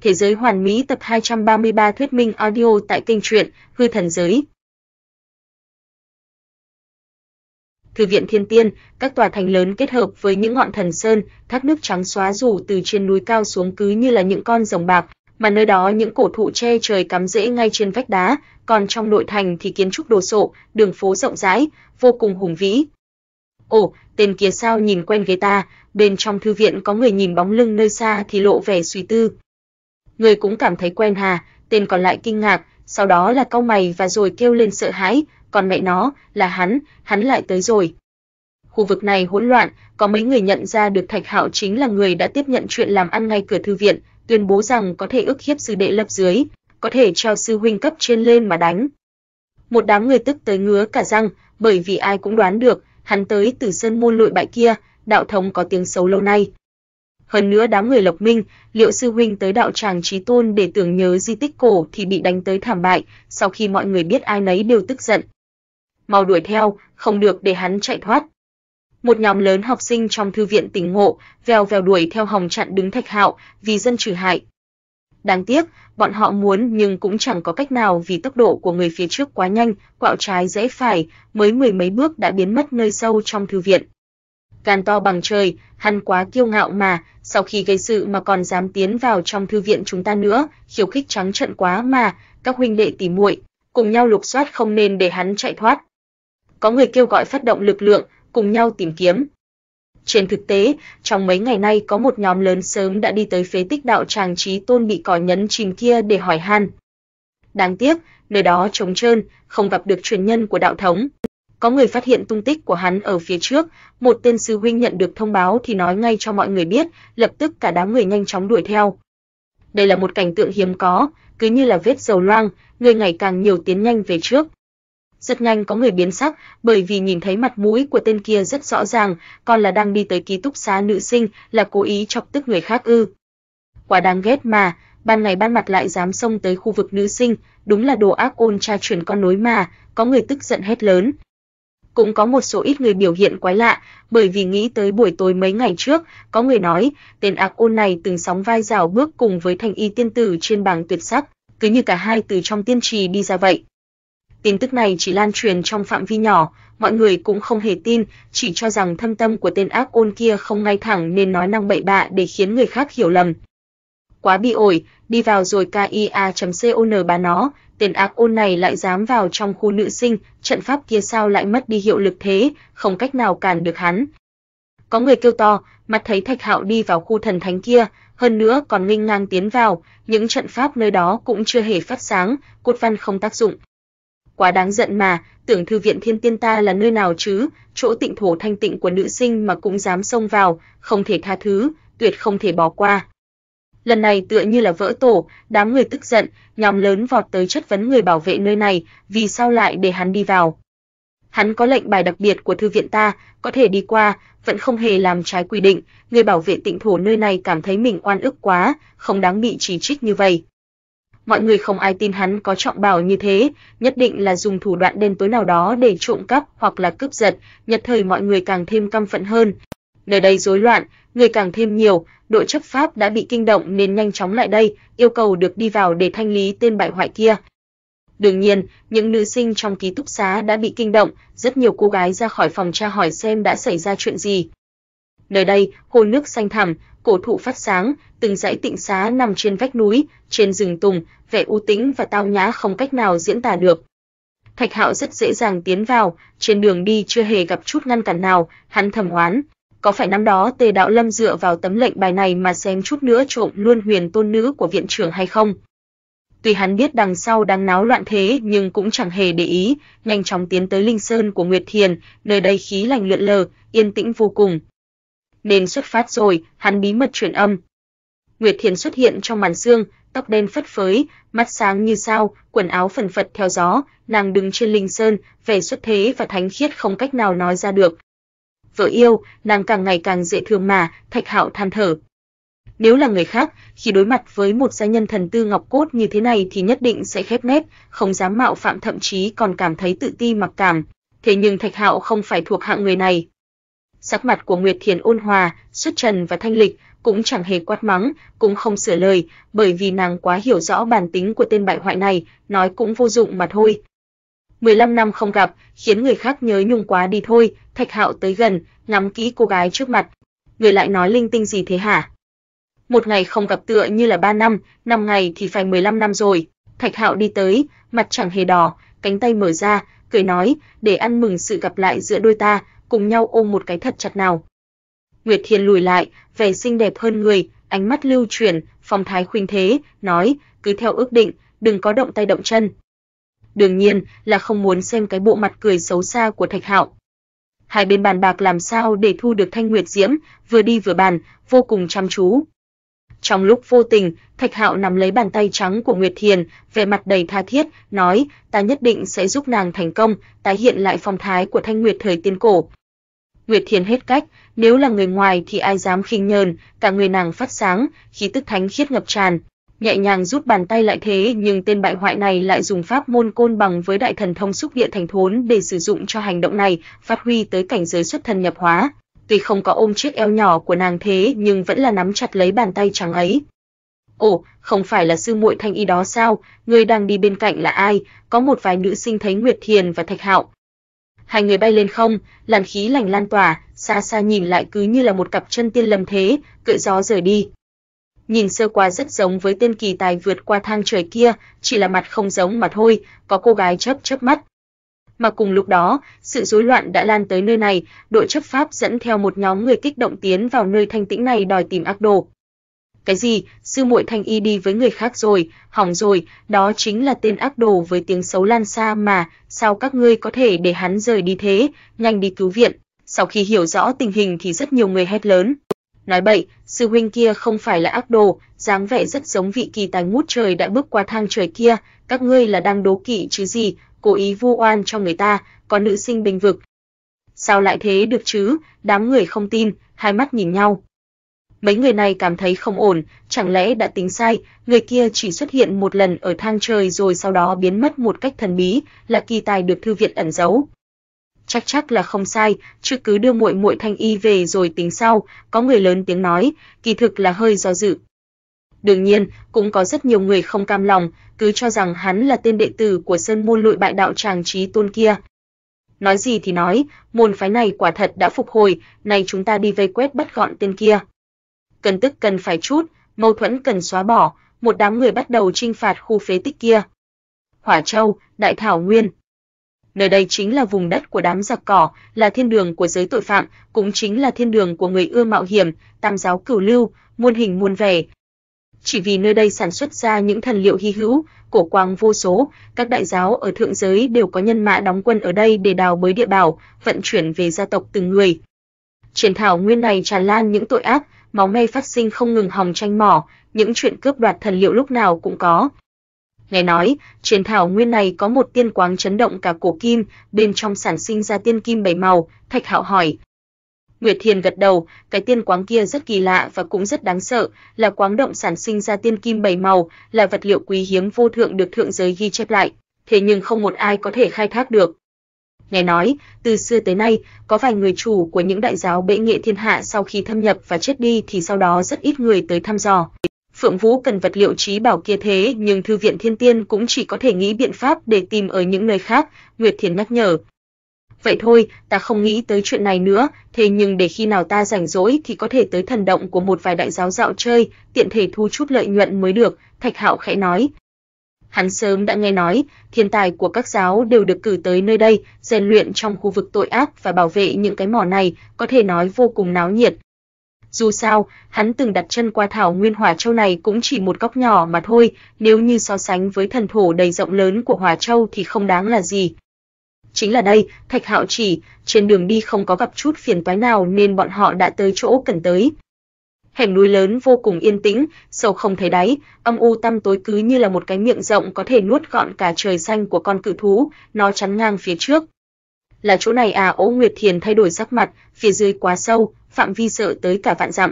Thế giới hoàn mỹ tập 233 thuyết minh audio tại kênh truyện Hư thần giới. Thư viện Thiên Tiên, các tòa thành lớn kết hợp với những ngọn thần sơn, thác nước trắng xóa rủ từ trên núi cao xuống cứ như là những con rồng bạc, mà nơi đó những cổ thụ che trời cắm rễ ngay trên vách đá, còn trong nội thành thì kiến trúc đồ sộ, đường phố rộng rãi, vô cùng hùng vĩ. Ồ, tên kia sao nhìn quen ghế ta, bên trong thư viện có người nhìn bóng lưng nơi xa thì lộ vẻ suy tư người cũng cảm thấy quen hà, tên còn lại kinh ngạc, sau đó là cau mày và rồi kêu lên sợ hãi, còn mẹ nó, là hắn, hắn lại tới rồi. Khu vực này hỗn loạn, có mấy người nhận ra được Thạch Hạo chính là người đã tiếp nhận chuyện làm ăn ngay cửa thư viện, tuyên bố rằng có thể ức hiếp sư đệ lớp dưới, có thể cho sư huynh cấp trên lên mà đánh. Một đám người tức tới ngứa cả răng, bởi vì ai cũng đoán được, hắn tới từ sơn môn lội bại kia, đạo thống có tiếng xấu lâu nay, hơn nữa đám người Lộc Minh, Liệu sư huynh tới đạo tràng Chí Tôn để tưởng nhớ di tích cổ thì bị đánh tới thảm bại, sau khi mọi người biết ai nấy đều tức giận. Mau đuổi theo, không được để hắn chạy thoát. Một nhóm lớn học sinh trong thư viện tỉnh ngộ, vèo vèo đuổi theo hòng chặn đứng Thạch Hạo vì dân trừ hại. Đáng tiếc, bọn họ muốn nhưng cũng chẳng có cách nào vì tốc độ của người phía trước quá nhanh, quạo trái dễ phải, mới mười mấy bước đã biến mất nơi sâu trong thư viện gan to bằng trời, hắn quá kiêu ngạo mà, sau khi gây sự mà còn dám tiến vào trong thư viện chúng ta nữa, khiêu khích trắng trợn quá mà, các huynh đệ tỉ muội, cùng nhau lục soát không nên để hắn chạy thoát. Có người kêu gọi phát động lực lượng, cùng nhau tìm kiếm. Trên thực tế, trong mấy ngày nay có một nhóm lớn sớm đã đi tới phế tích đạo tràng trí tôn bị cỏ nhấn chìm kia để hỏi han. Đáng tiếc, nơi đó trống trơn, không gặp được truyền nhân của đạo thống. Có người phát hiện tung tích của hắn ở phía trước, một tên sư huynh nhận được thông báo thì nói ngay cho mọi người biết, lập tức cả đám người nhanh chóng đuổi theo. Đây là một cảnh tượng hiếm có, cứ như là vết dầu loang, người ngày càng nhiều tiến nhanh về trước. Rất nhanh có người biến sắc, bởi vì nhìn thấy mặt mũi của tên kia rất rõ ràng, còn là đang đi tới ký túc xá nữ sinh, là cố ý chọc tức người khác ư? Quả đáng ghét mà, ban ngày ban mặt lại dám xông tới khu vực nữ sinh, đúng là đồ ác ôn tra truyền con nối mà, có người tức giận hét lớn, cũng có một số ít người biểu hiện quái lạ, bởi vì nghĩ tới buổi tối mấy ngày trước, có người nói, tên ác ôn này từng sóng vai rào bước cùng với thành y tiên tử trên bảng tuyệt sắc, cứ như cả hai từ trong tiên trì đi ra vậy. Tin tức này chỉ lan truyền trong phạm vi nhỏ, mọi người cũng không hề tin, chỉ cho rằng thâm tâm của tên ác ôn kia không ngay thẳng nên nói năng bậy bạ để khiến người khác hiểu lầm. Quá bị ổi, đi vào rồi kia.con bà nó, Tiền ác ôn này lại dám vào trong khu nữ sinh, trận pháp kia sao lại mất đi hiệu lực thế, không cách nào cản được hắn. Có người kêu to, mắt thấy Thạch Hạo đi vào khu thần thánh kia, hơn nữa còn nghênh ngang tiến vào, những trận pháp nơi đó cũng chưa hề phát sáng, cốt văn không tác dụng. Quá đáng giận mà, tưởng thư viện thiên tiên ta là nơi nào chứ, chỗ tịnh thổ thanh tịnh của nữ sinh mà cũng dám xông vào, không thể tha thứ, tuyệt không thể bỏ qua. Lần này tựa như là vỡ tổ, đám người tức giận, nhóm lớn vọt tới chất vấn người bảo vệ nơi này, vì sao lại để hắn đi vào? Hắn có lệnh bài đặc biệt của thư viện ta, có thể đi qua, vẫn không hề làm trái quy định, người bảo vệ tịnh thổ nơi này cảm thấy mình oan ức quá, không đáng bị chỉ trích như vậy. Mọi người không ai tin hắn có trọng bảo như thế, nhất định là dùng thủ đoạn đen tối nào đó để trộm cắp hoặc là cướp giật, nhất thời mọi người càng thêm căm phẫn hơn nơi đây rối loạn, người càng thêm nhiều, đội chấp pháp đã bị kinh động nên nhanh chóng lại đây, yêu cầu được đi vào để thanh lý tên bại hoại kia. Đương nhiên, những nữ sinh trong ký túc xá đã bị kinh động, rất nhiều cô gái ra khỏi phòng tra hỏi xem đã xảy ra chuyện gì. Nơi đây, hồ nước xanh thẳm, cổ thụ phát sáng, từng dãy tịnh xá nằm trên vách núi, trên rừng tùng, vẻ u tĩnh và tao nhã không cách nào diễn tả được. Thạch Hạo rất dễ dàng tiến vào, trên đường đi chưa hề gặp chút ngăn cản nào, hắn thầm oán, có phải năm đó Tề Đạo Lâm dựa vào tấm lệnh bài này mà xem chút nữa trộm luôn huyền tôn nữ của viện trưởng hay không? Tuy hắn biết đằng sau đang náo loạn thế nhưng cũng chẳng hề để ý, nhanh chóng tiến tới linh sơn của Nguyệt Thiền, nơi đây khí lành lượn lờ, yên tĩnh vô cùng. Nên xuất phát rồi, hắn bí mật truyền âm. Nguyệt Thiền xuất hiện trong màn sương, tóc đen phất phới, mắt sáng như sao, quần áo phần phật theo gió, nàng đứng trên linh sơn, vẻ xuất thế và thánh khiết không cách nào nói ra được, vợ yêu, nàng càng ngày càng dễ thương mà, Thạch Hạo than thở. Nếu là người khác, khi đối mặt với một gia nhân thần tư ngọc cốt như thế này thì nhất định sẽ khép nép, không dám mạo phạm thậm chí còn cảm thấy tự ti mặc cảm, thế nhưng Thạch Hạo không phải thuộc hạng người này. Sắc mặt của Nguyệt Thiền ôn hòa, xuất trần và thanh lịch, cũng chẳng hề quát mắng, cũng không sửa lời, bởi vì nàng quá hiểu rõ bản tính của tên bại hoại này, nói cũng vô dụng mà thôi, 15 năm không gặp, khiến người khác nhớ nhung quá đi thôi, Thạch Hạo tới gần, ngắm kỹ cô gái trước mặt. Người lại nói linh tinh gì thế hả? Một ngày không gặp tựa như là 3 năm, 5 ngày thì phải 15 năm rồi. Thạch Hạo đi tới, mặt chẳng hề đỏ, cánh tay mở ra, cười nói, để ăn mừng sự gặp lại giữa đôi ta, cùng nhau ôm một cái thật chặt nào. Nguyệt Thiên lùi lại, vẻ xinh đẹp hơn người, ánh mắt lưu chuyển, phong thái khuynh thế, nói, cứ theo ước định, đừng có động tay động chân đương nhiên là không muốn xem cái bộ mặt cười xấu xa của Thạch Hạo. Hai bên bàn bạc làm sao để thu được Thanh Nguyệt Diễm, vừa đi vừa bàn, vô cùng chăm chú. Trong lúc vô tình, Thạch Hạo nắm lấy bàn tay trắng của Nguyệt Thiền, vẻ mặt đầy tha thiết, nói: "Ta nhất định sẽ giúp nàng thành công, tái hiện lại phong thái của Thanh Nguyệt thời tiên cổ." Nguyệt Thiền hết cách, nếu là người ngoài thì ai dám khinh nhờn, cả người nàng phát sáng, khí tức thánh khiết ngập tràn nhẹ nhàng rút bàn tay lại thế nhưng tên bại hoại này lại dùng pháp môn côn bằng với đại thần thông xúc địa thành thốn để sử dụng cho hành động này, phát huy tới cảnh giới xuất thần nhập hóa. Tuy không có ôm chiếc eo nhỏ của nàng thế nhưng vẫn là nắm chặt lấy bàn tay trắng ấy. Ồ, không phải là sư muội thanh y đó sao, người đang đi bên cạnh là ai, có một vài nữ sinh thấy Nguyệt Thiền và Thạch Hạo. Hai người bay lên không, làn khí lành lan tỏa, xa xa nhìn lại cứ như là một cặp chân tiên lâm thế, cự gió rời đi, nhìn sơ qua rất giống với tên kỳ tài vượt qua thang trời kia, chỉ là mặt không giống mà thôi, có cô gái chớp chớp mắt. Mà cùng lúc đó, sự rối loạn đã lan tới nơi này, đội chấp pháp dẫn theo một nhóm người kích động tiến vào nơi thanh tĩnh này đòi tìm ác đồ. Cái gì? Sư muội Thanh Y đi với người khác rồi, hỏng rồi, đó chính là tên ác đồ với tiếng xấu lan xa mà, sao các ngươi có thể để hắn rời đi thế, nhanh đi cứu viện. Sau khi hiểu rõ tình hình thì rất nhiều người hét lớn, nói bậy, sư huynh kia không phải là ác đồ, dáng vẻ rất giống vị kỳ tài ngút trời đã bước qua thang trời kia, các ngươi là đang đố kỵ chứ gì, cố ý vu oan cho người ta, có nữ sinh bình vực. Sao lại thế được chứ? Đám người không tin, hai mắt nhìn nhau. Mấy người này cảm thấy không ổn, chẳng lẽ đã tính sai, người kia chỉ xuất hiện một lần ở thang trời rồi sau đó biến mất một cách thần bí, là kỳ tài được thư viện ẩn giấu chắc chắc là không sai, chứ cứ đưa muội muội Thanh Y về rồi tính sau, có người lớn tiếng nói, kỳ thực là hơi do dự. Đương nhiên, cũng có rất nhiều người không cam lòng, cứ cho rằng hắn là tên đệ tử của sơn môn lụi bại đạo tràng trí tôn kia. Nói gì thì nói, môn phái này quả thật đã phục hồi, nay chúng ta đi vây quét bắt gọn tên kia. Cần tức cần phải chút, mâu thuẫn cần xóa bỏ, một đám người bắt đầu trinh phạt khu phế tích kia. Hỏa Châu, Đại Thảo Nguyên nơi đây chính là vùng đất của đám giặc cỏ, là thiên đường của giới tội phạm, cũng chính là thiên đường của người ưa mạo hiểm, tam giáo cửu lưu, muôn hình muôn vẻ. Chỉ vì nơi đây sản xuất ra những thần liệu hy hữu, cổ quang vô số, các đại giáo ở thượng giới đều có nhân mã đóng quân ở đây để đào bới địa bảo, vận chuyển về gia tộc từng người. Trên thảo nguyên này tràn lan những tội ác, máu me phát sinh không ngừng hòng tranh mỏ, những chuyện cướp đoạt thần liệu lúc nào cũng có. Nghe nói, trên thảo nguyên này có một tiên quáng chấn động cả cổ kim, bên trong sản sinh ra tiên kim bảy màu, Thạch Hạo hỏi. Nguyệt Thiền gật đầu, cái tiên quáng kia rất kỳ lạ và cũng rất đáng sợ, là quáng động sản sinh ra tiên kim bảy màu, là vật liệu quý hiếm vô thượng được thượng giới ghi chép lại, thế nhưng không một ai có thể khai thác được. Nghe nói, từ xưa tới nay, có vài người chủ của những đại giáo bệ nghệ thiên hạ sau khi thâm nhập và chết đi thì sau đó rất ít người tới thăm dò. Phượng Vũ cần vật liệu trí bảo kia thế nhưng thư viện Thiên Tiên cũng chỉ có thể nghĩ biện pháp để tìm ở những nơi khác, Nguyệt Thiền nhắc nhở. Vậy thôi, ta không nghĩ tới chuyện này nữa, thế nhưng để khi nào ta rảnh rỗi thì có thể tới thần động của một vài đại giáo dạo chơi, tiện thể thu chút lợi nhuận mới được, Thạch Hạo khẽ nói. Hắn sớm đã nghe nói, thiên tài của các giáo đều được cử tới nơi đây, rèn luyện trong khu vực tội ác và bảo vệ những cái mỏ này, có thể nói vô cùng náo nhiệt. Dù sao, hắn từng đặt chân qua thảo nguyên Hòa Châu này cũng chỉ một góc nhỏ mà thôi, nếu như so sánh với thần thổ đầy rộng lớn của Hòa Châu thì không đáng là gì. Chính là đây, Thạch Hạo chỉ, trên đường đi không có gặp chút phiền toái nào nên bọn họ đã tới chỗ cần tới. Hẻm núi lớn vô cùng yên tĩnh, sâu không thấy đáy, âm u tăm tối cứ như là một cái miệng rộng có thể nuốt gọn cả trời xanh của con cự thú, nó chắn ngang phía trước. Là chỗ này à, Ố Nguyệt Thiền thay đổi sắc mặt, phía dưới quá sâu, phạm vi sợ tới cả vạn dặm.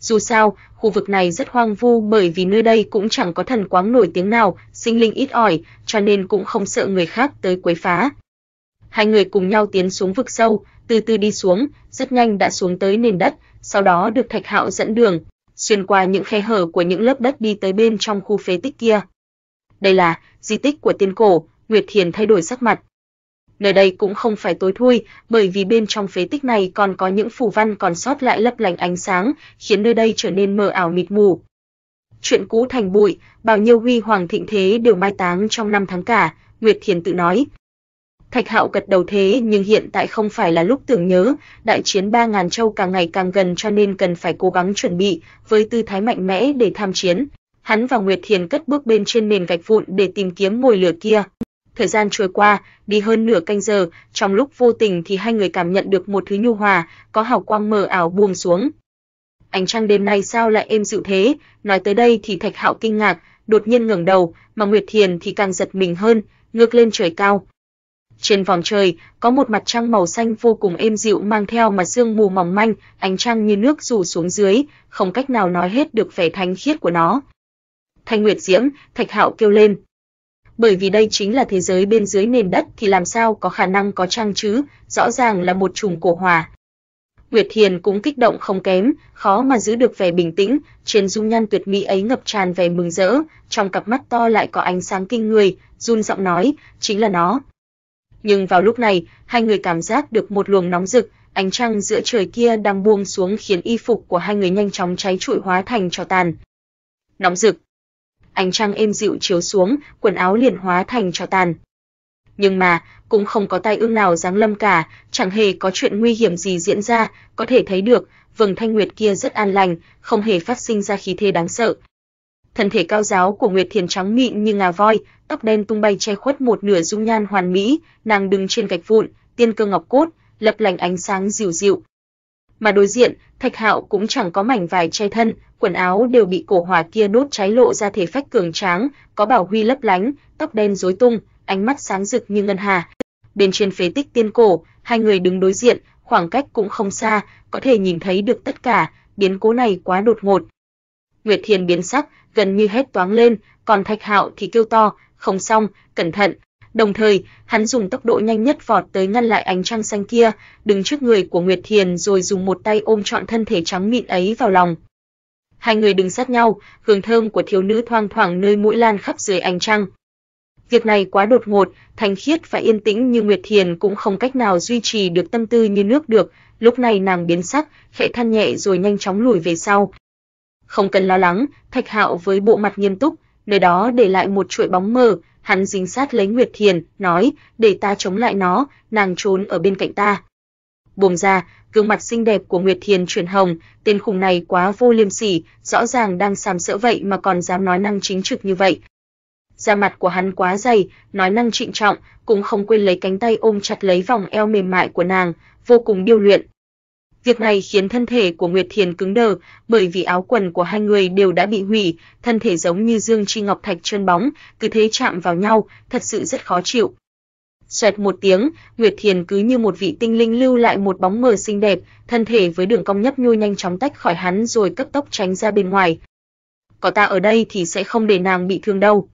Dù sao, khu vực này rất hoang vu bởi vì nơi đây cũng chẳng có thần quáng nổi tiếng nào, sinh linh ít ỏi, cho nên cũng không sợ người khác tới quấy phá. Hai người cùng nhau tiến xuống vực sâu, từ từ đi xuống, rất nhanh đã xuống tới nền đất, sau đó được Thạch Hạo dẫn đường, xuyên qua những khe hở của những lớp đất đi tới bên trong khu phế tích kia. Đây là di tích của tiên cổ, Nguyệt Thiền thay đổi sắc mặt, nơi đây cũng không phải tối thui, bởi vì bên trong phế tích này còn có những phù văn còn sót lại lấp lánh ánh sáng, khiến nơi đây trở nên mờ ảo mịt mù. Chuyện cũ thành bụi, bao nhiêu huy hoàng thịnh thế đều mai táng trong năm tháng cả, Nguyệt Thiền tự nói. Thạch Hạo gật đầu thế nhưng hiện tại không phải là lúc tưởng nhớ, đại chiến ba ngàn châu càng ngày càng gần cho nên cần phải cố gắng chuẩn bị với tư thái mạnh mẽ để tham chiến. Hắn và Nguyệt Thiền cất bước bên trên nền gạch vụn để tìm kiếm mồi lửa kia. Thời gian trôi qua, đi hơn nửa canh giờ, trong lúc vô tình thì hai người cảm nhận được một thứ nhu hòa, có hào quang mờ ảo buông xuống. Ánh trăng đêm nay sao lại êm dịu thế? Nói tới đây thì Thạch Hạo kinh ngạc, đột nhiên ngẩng đầu, mà Nguyệt Thiền thì càng giật mình hơn, ngước lên trời cao. Trên vòng trời, có một mặt trăng màu xanh vô cùng êm dịu mang theo mà sương mù mỏng manh, ánh trăng như nước rủ xuống dưới, không cách nào nói hết được vẻ thanh khiết của nó. Thanh Nguyệt Diễm, Thạch Hạo kêu lên, bởi vì đây chính là thế giới bên dưới nền đất thì làm sao có khả năng có trang chứ, rõ ràng là một trùng cổ hòa Nguyệt Thiền cũng kích động không kém, khó mà giữ được vẻ bình tĩnh, trên dung nhan tuyệt mỹ ấy ngập tràn vẻ mừng rỡ, trong cặp mắt to lại có ánh sáng kinh người, run giọng nói, chính là nó. Nhưng vào lúc này, hai người cảm giác được một luồng nóng rực, ánh trăng giữa trời kia đang buông xuống khiến y phục của hai người nhanh chóng cháy trụi hóa thành tro tàn. Nóng rực ánh trăng êm dịu chiếu xuống, quần áo liền hóa thành tro tàn. Nhưng mà, cũng không có tai ương nào giáng lâm cả, chẳng hề có chuyện nguy hiểm gì diễn ra, có thể thấy được, vầng thanh nguyệt kia rất an lành, không hề phát sinh ra khí thế đáng sợ. Thân thể cao giáo của Nguyệt Thiền trắng mịn như ngà voi, tóc đen tung bay che khuất một nửa dung nhan hoàn mỹ, nàng đứng trên gạch vụn, tiên cơ ngọc cốt, lập lành ánh sáng dịu dịu. Mà đối diện, Thạch Hạo cũng chẳng có mảnh vải che thân, quần áo đều bị cổ hỏa kia đốt cháy lộ ra thể phách cường tráng, có bảo huy lấp lánh, tóc đen rối tung, ánh mắt sáng rực như ngân hà. Bên trên phế tích tiên cổ, hai người đứng đối diện, khoảng cách cũng không xa, có thể nhìn thấy được tất cả, biến cố này quá đột ngột. Nguyệt Thiền biến sắc, gần như hết toáng lên, còn Thạch Hạo thì kêu to, không xong, cẩn thận, Đồng thời, hắn dùng tốc độ nhanh nhất vọt tới ngăn lại ánh trăng xanh kia, đứng trước người của Nguyệt Thiền rồi dùng một tay ôm trọn thân thể trắng mịn ấy vào lòng. Hai người đứng sát nhau, hương thơm của thiếu nữ thoang thoảng nơi mũi lan khắp dưới ánh trăng. Việc này quá đột ngột, thanh khiết và yên tĩnh như Nguyệt Thiền cũng không cách nào duy trì được tâm tư như nước được, lúc này nàng biến sắc, khẽ than nhẹ rồi nhanh chóng lùi về sau. Không cần lo lắng, Thạch Hạo với bộ mặt nghiêm túc, nơi đó để lại một chuỗi bóng mờ, hắn dính sát lấy Nguyệt Thiền, nói, để ta chống lại nó, nàng trốn ở bên cạnh ta. Buông ra, gương mặt xinh đẹp của Nguyệt Thiền chuyển hồng, tên khùng này quá vô liêm sỉ, rõ ràng đang sàm sỡ vậy mà còn dám nói năng chính trực như vậy. Da mặt của hắn quá dày, nói năng trịnh trọng, cũng không quên lấy cánh tay ôm chặt lấy vòng eo mềm mại của nàng, vô cùng điêu luyện. Việc này khiến thân thể của Nguyệt Thiền cứng đờ, bởi vì áo quần của hai người đều đã bị hủy, thân thể giống như dương chi ngọc thạch trơn bóng, cứ thế chạm vào nhau, thật sự rất khó chịu. Xoẹt một tiếng, Nguyệt Thiền cứ như một vị tinh linh lưu lại một bóng mờ xinh đẹp, thân thể với đường cong nhấp nhô nhanh chóng tách khỏi hắn rồi cấp tốc tránh ra bên ngoài. Có ta ở đây thì sẽ không để nàng bị thương đâu.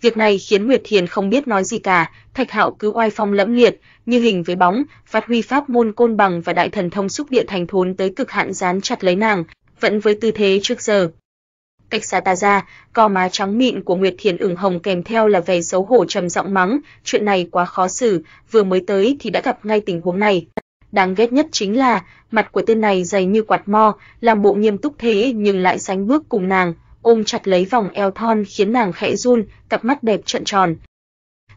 Việc này khiến Nguyệt Thiền không biết nói gì cả, Thạch Hạo cứ oai phong lẫm liệt, như hình với bóng, phát huy pháp môn côn bằng và đại thần thông xúc địa thành thốn tới cực hạn dán chặt lấy nàng, vẫn với tư thế trước giờ. Cách xa ta ra, cò má trắng mịn của Nguyệt Thiền ửng hồng kèm theo là vẻ xấu hổ trầm giọng mắng, chuyện này quá khó xử, vừa mới tới thì đã gặp ngay tình huống này. Đáng ghét nhất chính là, mặt của tên này dày như quạt mo, làm bộ nghiêm túc thế nhưng lại sánh bước cùng nàng, ôm chặt lấy vòng eo thon khiến nàng khẽ run, cặp mắt đẹp trợn tròn.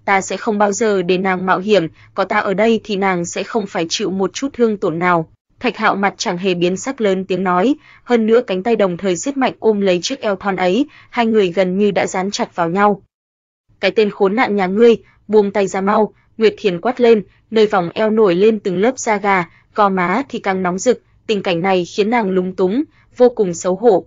Ta sẽ không bao giờ để nàng mạo hiểm, có ta ở đây thì nàng sẽ không phải chịu một chút thương tổn nào. Thạch Hạo mặt chẳng hề biến sắc lớn tiếng nói, hơn nữa cánh tay đồng thời siết mạnh ôm lấy chiếc eo thon ấy, hai người gần như đã dán chặt vào nhau. Cái tên khốn nạn nhà ngươi, buông tay ra mau, Nguyệt Thiền quát lên, nơi vòng eo nổi lên từng lớp da gà, co má thì càng nóng rực, tình cảnh này khiến nàng lúng túng, vô cùng xấu hổ,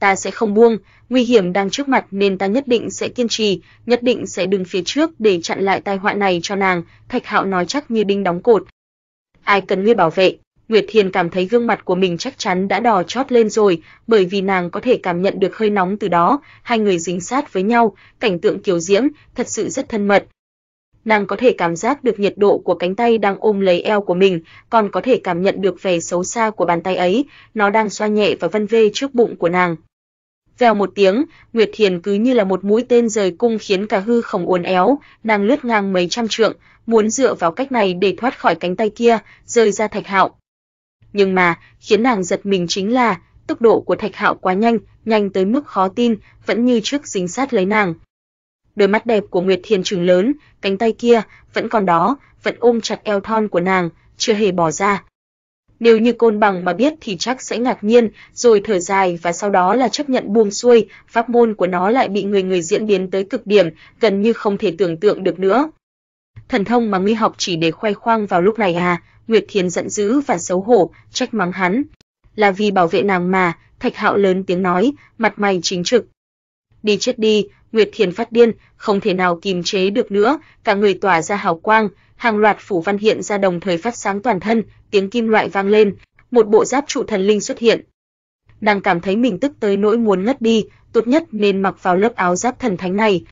ta sẽ không buông, nguy hiểm đang trước mặt nên ta nhất định sẽ kiên trì, nhất định sẽ đứng phía trước để chặn lại tai họa này cho nàng, Thạch Hạo nói chắc như đinh đóng cột. Ai cần ngươi bảo vệ? Nguyệt Thiền cảm thấy gương mặt của mình chắc chắn đã đỏ chót lên rồi, bởi vì nàng có thể cảm nhận được hơi nóng từ đó, hai người dính sát với nhau, cảnh tượng kiều diễm, thật sự rất thân mật. Nàng có thể cảm giác được nhiệt độ của cánh tay đang ôm lấy eo của mình, còn có thể cảm nhận được vẻ xấu xa của bàn tay ấy, nó đang xoa nhẹ và vân vê trước bụng của nàng. Vèo một tiếng, Nguyệt Thiền cứ như là một mũi tên rời cung khiến cả hư không uốn éo, nàng lướt ngang mấy trăm trượng, muốn dựa vào cách này để thoát khỏi cánh tay kia, rơi ra Thạch Hạo. Nhưng mà, khiến nàng giật mình chính là tốc độ của Thạch Hạo quá nhanh, nhanh tới mức khó tin, vẫn như trước dính sát lấy nàng. Đôi mắt đẹp của Nguyệt Thiền trừng lớn, cánh tay kia vẫn còn đó, vẫn ôm chặt eo thon của nàng, chưa hề bỏ ra, nếu như côn bằng mà biết thì chắc sẽ ngạc nhiên, rồi thở dài và sau đó là chấp nhận buông xuôi, pháp môn của nó lại bị người người diễn biến tới cực điểm, gần như không thể tưởng tượng được nữa. Thần thông mà ngươi học chỉ để khoe khoang vào lúc này à? Nguyệt Thiền giận dữ và xấu hổ, trách mắng hắn. Là vì bảo vệ nàng mà, Thạch Hạo lớn tiếng nói, mặt mày chính trực. Đi chết đi, Nguyệt Thiền phát điên, không thể nào kìm chế được nữa, cả người tỏa ra hào quang, hàng loạt phủ văn hiện ra đồng thời phát sáng toàn thân, tiếng kim loại vang lên, một bộ giáp trụ thần linh xuất hiện. Đang cảm thấy mình tức tới nỗi muốn ngất đi, tốt nhất nên mặc vào lớp áo giáp thần thánh này.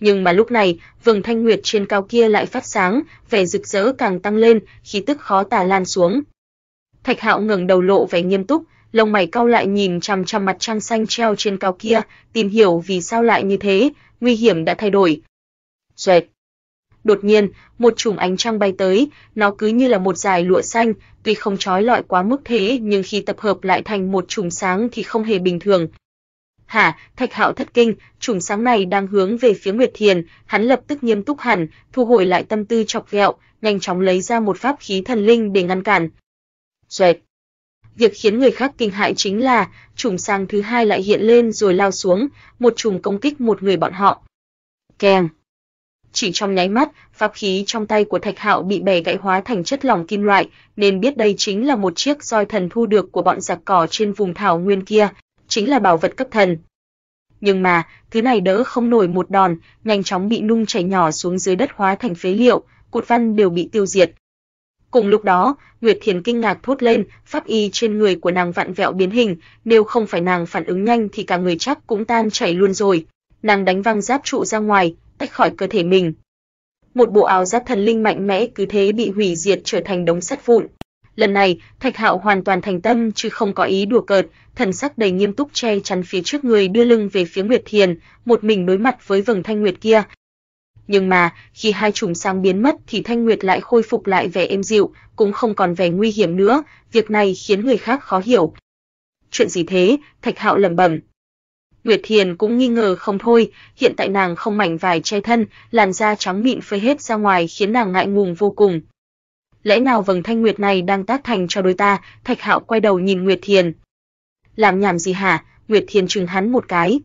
Nhưng mà lúc này, vầng thanh nguyệt trên cao kia lại phát sáng, vẻ rực rỡ càng tăng lên, khí tức khó tả lan xuống. Thạch Hạo ngẩng đầu lộ vẻ nghiêm túc, lông mày cau lại nhìn chằm chằm mặt trăng xanh treo trên cao kia, tìm hiểu vì sao lại như thế, nguy hiểm đã thay đổi. Xoẹt. Đột nhiên, một chùm ánh trăng bay tới, nó cứ như là một dải lụa xanh, tuy không chói lọi quá mức thế nhưng khi tập hợp lại thành một chùm sáng thì không hề bình thường. Hả, Thạch Hạo thất kinh, chùm sáng này đang hướng về phía Nguyệt Thiền, hắn lập tức nghiêm túc hẳn, thu hồi lại tâm tư chọc ghẹo, nhanh chóng lấy ra một pháp khí thần linh để ngăn cản. Xoẹt. Việc khiến người khác kinh hãi chính là chùm sang thứ hai lại hiện lên rồi lao xuống, một chùm công kích một người bọn họ. Keng. Chỉ trong nháy mắt, pháp khí trong tay của Thạch Hạo bị bẻ gãy hóa thành chất lỏng kim loại, nên biết đây chính là một chiếc roi thần thu được của bọn giặc cỏ trên vùng thảo nguyên kia, chính là bảo vật cấp thần. Nhưng mà, thứ này đỡ không nổi một đòn, nhanh chóng bị nung chảy nhỏ xuống dưới đất hóa thành phế liệu, cột văn đều bị tiêu diệt, Cùng lúc đó, Nguyệt Thiền kinh ngạc thốt lên, pháp y trên người của nàng vặn vẹo biến hình, nếu không phải nàng phản ứng nhanh thì cả người chắc cũng tan chảy luôn rồi. Nàng đánh văng giáp trụ ra ngoài, tách khỏi cơ thể mình. Một bộ áo giáp thần linh mạnh mẽ cứ thế bị hủy diệt trở thành đống sắt vụn. Lần này, Thạch Hạo hoàn toàn thành tâm chứ không có ý đùa cợt, thần sắc đầy nghiêm túc che chắn phía trước người đưa lưng về phía Nguyệt Thiền, một mình đối mặt với vầng thanh nguyệt kia, nhưng mà khi hai chùm sang biến mất thì Thanh Nguyệt lại khôi phục lại vẻ êm dịu, cũng không còn vẻ nguy hiểm nữa, việc này khiến người khác khó hiểu. Chuyện gì thế? Thạch Hạo lẩm bẩm. Nguyệt Thiền cũng nghi ngờ không thôi, hiện tại nàng không mảnh vải che thân, làn da trắng mịn phơi hết ra ngoài khiến nàng ngại ngùng vô cùng. Lẽ nào vầng thanh nguyệt này đang tác thành cho đôi ta? Thạch Hạo quay đầu nhìn Nguyệt Thiền. Làm nhảm gì hả? Nguyệt Thiền chừng hắn một cái.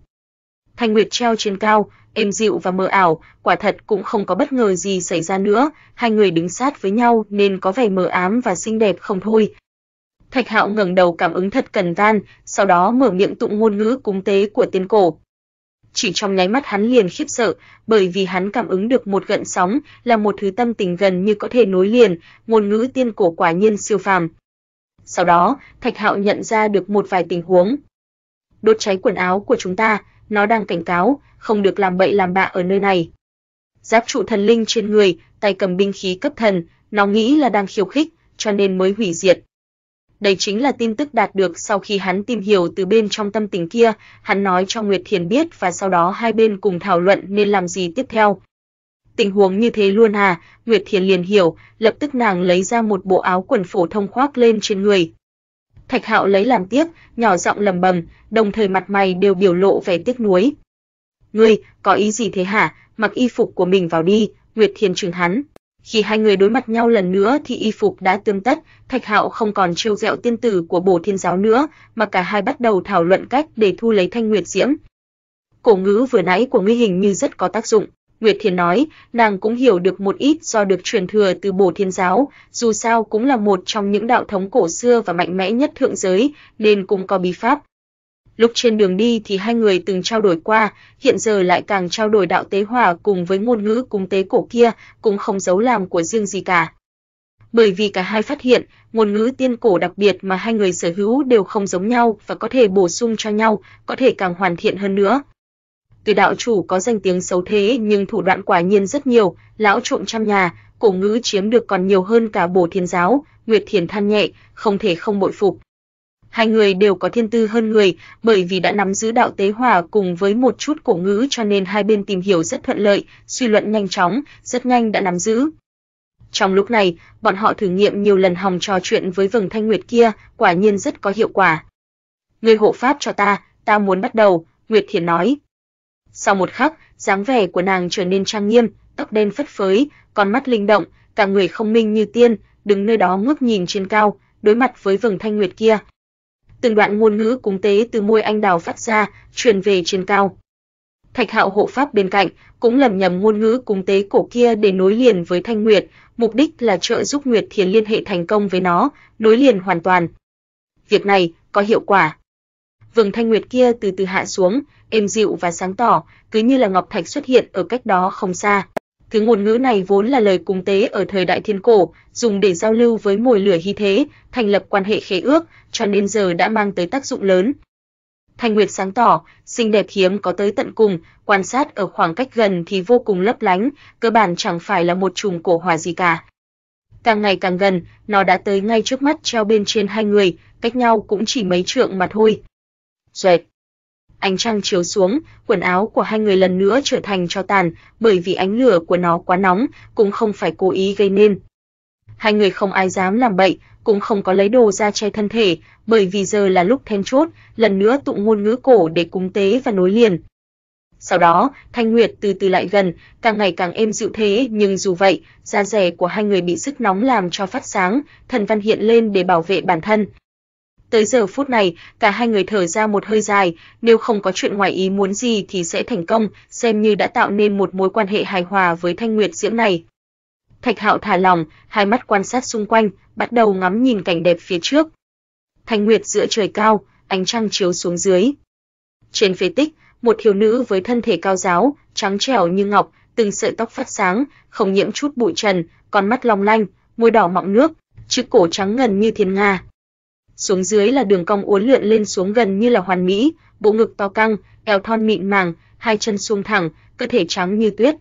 Thanh Nguyệt treo trên cao, êm dịu và mờ ảo, quả thật cũng không có bất ngờ gì xảy ra nữa, hai người đứng sát với nhau nên có vẻ mờ ám và xinh đẹp không thôi. Thạch Hạo ngẩng đầu cảm ứng thật cần van, sau đó mở miệng tụng ngôn ngữ cúng tế của tiên cổ. Chỉ trong nháy mắt hắn liền khiếp sợ, bởi vì hắn cảm ứng được một gợn sóng, là một thứ tâm tình gần như có thể nối liền, ngôn ngữ tiên cổ quả nhiên siêu phàm. Sau đó, Thạch Hạo nhận ra được một vài tình huống. Đốt cháy quần áo của chúng ta, nó đang cảnh cáo, không được làm bậy làm bạ ở nơi này. Giáp trụ thần linh trên người, tay cầm binh khí cấp thần, nó nghĩ là đang khiêu khích, cho nên mới hủy diệt. Đây chính là tin tức đạt được sau khi hắn tìm hiểu từ bên trong tâm tình kia, hắn nói cho Nguyệt Thiền biết và sau đó hai bên cùng thảo luận nên làm gì tiếp theo. Tình huống như thế luôn à, Nguyệt Thiền liền hiểu, lập tức nàng lấy ra một bộ áo quần phổ thông khoác lên trên người. Thạch Hạo lấy làm tiếc, nhỏ giọng lầm bầm, đồng thời mặt mày đều biểu lộ vẻ tiếc nuối. "Ngươi, có ý gì thế hả? Mặc y phục của mình vào đi." Nguyệt Thiên trừng hắn. Khi hai người đối mặt nhau lần nữa thì y phục đã tương tất, Thạch Hạo không còn trêu ghẹo tiên tử của Bổ Thiên giáo nữa, mà cả hai bắt đầu thảo luận cách để thu lấy Thanh Nguyệt Diễm. Cổ ngữ vừa nãy của ngươi hình như rất có tác dụng, Nguyệt Thiền nói, nàng cũng hiểu được một ít do được truyền thừa từ Bổ Thiên giáo, dù sao cũng là một trong những đạo thống cổ xưa và mạnh mẽ nhất thượng giới, nên cũng có bí pháp. Lúc trên đường đi thì hai người từng trao đổi qua, hiện giờ lại càng trao đổi đạo tế hòa cùng với ngôn ngữ cung tế cổ kia, cũng không giấu làm của riêng gì cả. Bởi vì cả hai phát hiện, ngôn ngữ tiên cổ đặc biệt mà hai người sở hữu đều không giống nhau và có thể bổ sung cho nhau, có thể càng hoàn thiện hơn nữa. Tuy đạo chủ có danh tiếng xấu thế nhưng thủ đoạn quả nhiên rất nhiều, lão trộm trăm nhà, cổ ngữ chiếm được còn nhiều hơn cả bổ thiên giáo, Nguyệt Thiền than nhẹ, không thể không bội phục. Hai người đều có thiên tư hơn người, bởi vì đã nắm giữ đạo tế hỏa cùng với một chút cổ ngữ cho nên hai bên tìm hiểu rất thuận lợi, suy luận nhanh chóng, rất nhanh đã nắm giữ. Trong lúc này, bọn họ thử nghiệm nhiều lần hòng trò chuyện với vầng thanh nguyệt kia, quả nhiên rất có hiệu quả. Người hộ pháp cho ta, ta muốn bắt đầu, Nguyệt Thiền nói. Sau một khắc, dáng vẻ của nàng trở nên trang nghiêm, tóc đen phất phới, con mắt linh động, cả người không minh như tiên, đứng nơi đó ngước nhìn trên cao, đối mặt với vầng thanh nguyệt kia. Từng đoạn ngôn ngữ cúng tế từ môi anh đào phát ra, truyền về trên cao. Thạch Hạo hộ pháp bên cạnh cũng lầm nhầm ngôn ngữ cúng tế cổ kia để nối liền với Thanh Nguyệt, mục đích là trợ giúp Nguyệt Thiền liên hệ thành công với nó, nối liền hoàn toàn. Việc này có hiệu quả vầng thanh nguyệt kia từ từ hạ xuống, êm dịu và sáng tỏ, cứ như là ngọc thạch xuất hiện ở cách đó không xa. Thứ ngôn ngữ này vốn là lời cung tế ở thời đại thiên cổ, dùng để giao lưu với mồi lửa hy thế, thành lập quan hệ khế ước, cho nên giờ đã mang tới tác dụng lớn. Thanh nguyệt sáng tỏ, xinh đẹp hiếm có tới tận cùng, quan sát ở khoảng cách gần thì vô cùng lấp lánh, cơ bản chẳng phải là một chùm cổ hỏa gì cả. Càng ngày càng gần, nó đã tới ngay trước mắt treo bên trên hai người, cách nhau cũng chỉ mấy trượng mà thôi. Xoẹt. Ánh trăng chiếu xuống, quần áo của hai người lần nữa trở thành cho tàn, bởi vì ánh lửa của nó quá nóng, cũng không phải cố ý gây nên. Hai người không ai dám làm bậy, cũng không có lấy đồ ra che thân thể, bởi vì giờ là lúc then chốt, lần nữa tụng ngôn ngữ cổ để cúng tế và nối liền. Sau đó, Thanh Nguyệt từ từ lại gần, càng ngày càng êm dịu thế, nhưng dù vậy, da rẻ của hai người bị sức nóng làm cho phát sáng, thần văn hiện lên để bảo vệ bản thân, Tới giờ phút này, cả hai người thở ra một hơi dài, nếu không có chuyện ngoài ý muốn gì thì sẽ thành công, xem như đã tạo nên một mối quan hệ hài hòa với Thanh Nguyệt Diễm này. Thạch Hạo thả lòng, hai mắt quan sát xung quanh, bắt đầu ngắm nhìn cảnh đẹp phía trước. Thanh Nguyệt giữa trời cao, ánh trăng chiếu xuống dưới. Trên phế tích, một thiếu nữ với thân thể cao giáo, trắng trẻo như ngọc, từng sợi tóc phát sáng, không nhiễm chút bụi trần, con mắt long lanh, môi đỏ mọng nước, chiếc cổ trắng ngần như thiên nga, xuống dưới là đường cong uốn lượn lên xuống gần như là hoàn mỹ, bộ ngực to căng, eo thon mịn màng, hai chân suông thẳng, cơ thể trắng như tuyết.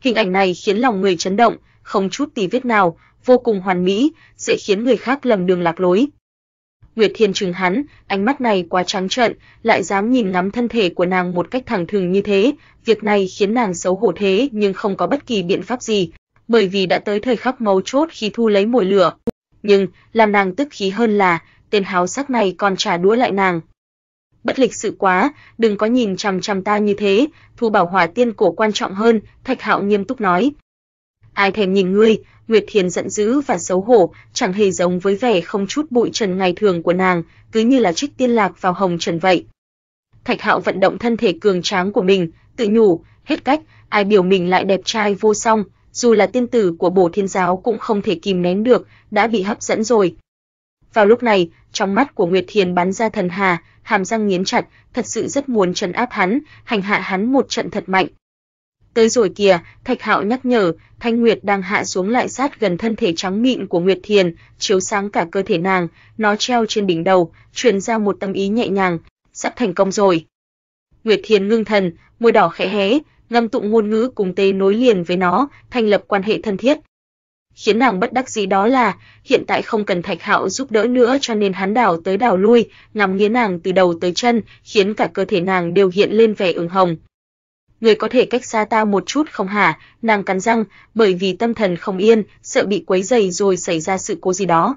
Hình ảnh này khiến lòng người chấn động, không chút tì vết nào, vô cùng hoàn mỹ, dễ khiến người khác lầm đường lạc lối. Nguyệt Thiên trừng hắn, ánh mắt này quá trắng trợn, lại dám nhìn ngắm thân thể của nàng một cách thẳng thừng như thế, việc này khiến nàng xấu hổ thế nhưng không có bất kỳ biện pháp gì, bởi vì đã tới thời khắc mấu chốt khi thu lấy mồi lửa. Nhưng, làm nàng tức khí hơn là, tên háo sắc này còn trả đũa lại nàng. Bất lịch sự quá, đừng có nhìn chằm chằm ta như thế, thu bảo hỏa tiên cổ quan trọng hơn, Thạch Hạo nghiêm túc nói. Ai thèm nhìn ngươi, Nguyệt Thiền giận dữ và xấu hổ, chẳng hề giống với vẻ không chút bụi trần ngày thường của nàng, cứ như là trích tiên lạc vào hồng trần vậy. Thạch Hạo vận động thân thể cường tráng của mình, tự nhủ, hết cách, ai biểu mình lại đẹp trai vô song, dù là tiên tử của Bổ Thiên giáo cũng không thể kìm nén được, đã bị hấp dẫn rồi. Vào lúc này, trong mắt của Nguyệt Thiền bắn ra thần hà, hàm răng nghiến chặt, thật sự rất muốn trấn áp hắn, hành hạ hắn một trận thật mạnh. Tới rồi kìa, Thạch Hạo nhắc nhở, Thanh Nguyệt đang hạ xuống lại sát gần thân thể trắng mịn của Nguyệt Thiền, chiếu sáng cả cơ thể nàng, nó treo trên đỉnh đầu, truyền ra một tâm ý nhẹ nhàng, sắp thành công rồi. Nguyệt Thiền ngưng thần, môi đỏ khẽ hé, ngâm tụng ngôn ngữ cùng tê nối liền với nó, thành lập quan hệ thân thiết khiến nàng bất đắc dĩ đó là hiện tại không cần Thạch Hạo giúp đỡ nữa cho nên hắn đảo tới đảo lui, ngắm nghía nàng từ đầu tới chân, khiến cả cơ thể nàng đều hiện lên vẻ ửng hồng. Người có thể cách xa ta một chút không hả? Nàng cắn răng, bởi vì tâm thần không yên, sợ bị quấy rầy rồi xảy ra sự cố gì đó.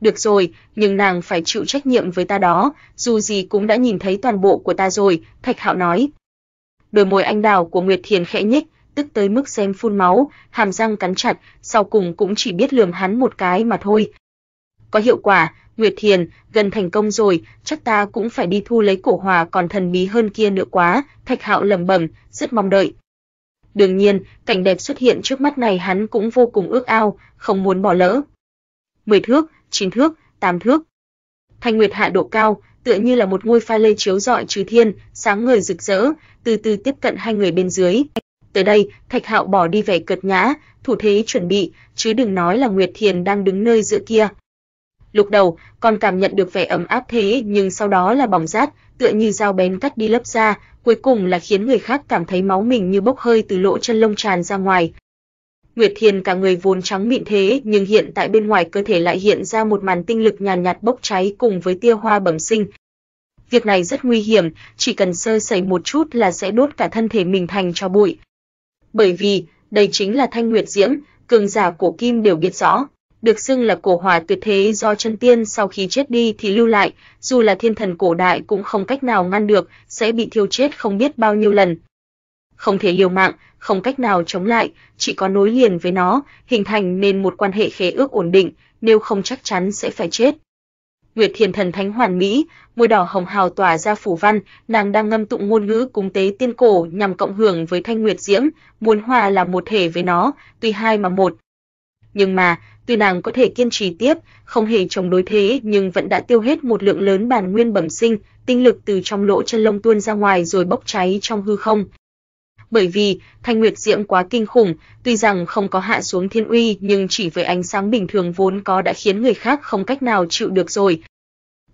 Được rồi, nhưng nàng phải chịu trách nhiệm với ta đó, dù gì cũng đã nhìn thấy toàn bộ của ta rồi, Thạch Hạo nói. Đôi môi anh đào của Nguyệt Thiền khẽ nhích, tức tới mức xem phun máu, hàm răng cắn chặt, sau cùng cũng chỉ biết lườm hắn một cái mà thôi. Có hiệu quả, Nguyệt Thiền, gần thành công rồi, chắc ta cũng phải đi thu lấy cổ hòa còn thần bí hơn kia nữa quá, Thạch Hạo lẩm bẩm, rất mong đợi. Đương nhiên, cảnh đẹp xuất hiện trước mắt này hắn cũng vô cùng ước ao, không muốn bỏ lỡ. Mười thước, chín thước, tám thước. Thanh Nguyệt hạ độ cao, tựa như là một ngôi pha lê chiếu rọi trừ thiên, sáng người rực rỡ, từ từ tiếp cận hai người bên dưới. Tới đây, Thạch Hạo bỏ đi vẻ cợt nhã, thủ thế chuẩn bị, chứ đừng nói là Nguyệt Thiền đang đứng nơi giữa kia. Lúc đầu, còn cảm nhận được vẻ ấm áp thế nhưng sau đó là bỏng rát, tựa như dao bén cắt đi lớp da, cuối cùng là khiến người khác cảm thấy máu mình như bốc hơi từ lỗ chân lông tràn ra ngoài. Nguyệt Thiền cả người vốn trắng mịn thế nhưng hiện tại bên ngoài cơ thể lại hiện ra một màn tinh lực nhàn nhạt, nhạt bốc cháy cùng với tia hoa bẩm sinh. Việc này rất nguy hiểm, chỉ cần sơ sẩy một chút là sẽ đốt cả thân thể mình thành cho bụi bởi vì đây chính là Thanh Nguyệt Diễm, cường giả cổ kim đều biết rõ, được xưng là cổ hòa tuyệt thế do chân tiên sau khi chết đi thì lưu lại, dù là thiên thần cổ đại cũng không cách nào ngăn được, sẽ bị thiêu chết không biết bao nhiêu lần. Không thể liều mạng, không cách nào chống lại, chỉ có nối liền với nó, hình thành nên một quan hệ khế ước ổn định, nếu không chắc chắn sẽ phải chết. Nguyệt Thiền thần thánh hoàn mỹ, môi đỏ hồng hào tỏa ra phủ văn, nàng đang ngâm tụng ngôn ngữ cúng tế tiên cổ nhằm cộng hưởng với thanh nguyệt diễm, muốn hòa là một thể với nó, tuy hai mà một. Nhưng mà, tuy nàng có thể kiên trì tiếp, không hề chống đối thế nhưng vẫn đã tiêu hết một lượng lớn bản nguyên bẩm sinh, tinh lực từ trong lỗ chân lông tuôn ra ngoài rồi bốc cháy trong hư không, bởi vì Thanh Nguyệt Diễm quá kinh khủng, tuy rằng không có hạ xuống thiên uy nhưng chỉ với ánh sáng bình thường vốn có đã khiến người khác không cách nào chịu được rồi.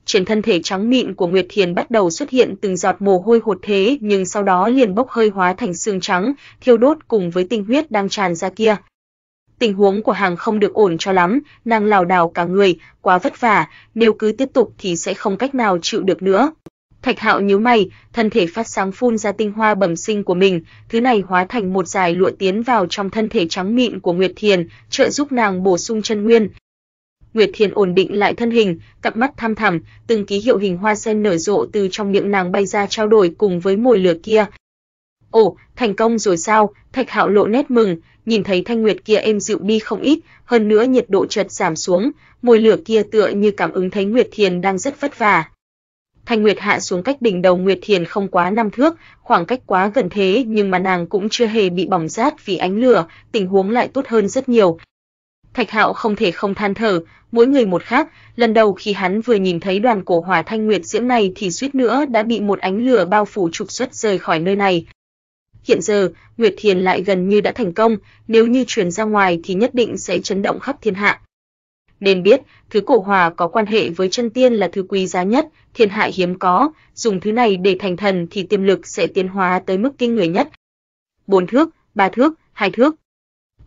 Trên thân thể trắng mịn của Nguyệt Thiền bắt đầu xuất hiện từng giọt mồ hôi hột thế nhưng sau đó liền bốc hơi hóa thành xương trắng, thiêu đốt cùng với tinh huyết đang tràn ra kia tình huống của hàng không được ổn cho lắm, nàng lảo đảo cả người, quá vất vả, nếu cứ tiếp tục thì sẽ không cách nào chịu được nữa. Thạch Hạo nhíu mày, thân thể phát sáng phun ra tinh hoa bẩm sinh của mình, thứ này hóa thành một dài lụa tiến vào trong thân thể trắng mịn của Nguyệt Thiền, trợ giúp nàng bổ sung chân nguyên. Nguyệt Thiền ổn định lại thân hình, cặp mắt tham thẳm, từng ký hiệu hình hoa sen nở rộ từ trong miệng nàng bay ra trao đổi cùng với mồi lửa kia. Ồ, thành công rồi sao? Thạch Hạo lộ nét mừng, nhìn thấy thanh nguyệt kia êm dịu đi không ít, hơn nữa nhiệt độ chợt giảm xuống, mồi lửa kia tựa như cảm ứng thấy Nguyệt Thiền đang rất vất vả, Thanh Nguyệt hạ xuống cách đỉnh đầu Nguyệt Thiền không quá năm thước, khoảng cách quá gần thế nhưng mà nàng cũng chưa hề bị bỏng rát vì ánh lửa, tình huống lại tốt hơn rất nhiều. Thạch Hạo không thể không than thở, mỗi người một khác, lần đầu khi hắn vừa nhìn thấy đoàn cổ hỏa Thanh Nguyệt diễm này thì suýt nữa đã bị một ánh lửa bao phủ trục xuất rời khỏi nơi này. Hiện giờ, Nguyệt Thiền lại gần như đã thành công, nếu như truyền ra ngoài thì nhất định sẽ chấn động khắp thiên hạ nên biết thứ cổ hòa có quan hệ với chân tiên là thứ quý giá nhất, thiên hạ hiếm có, dùng thứ này để thành thần thì tiềm lực sẽ tiến hóa tới mức kinh người nhất. Bốn thước, ba thước, hai thước.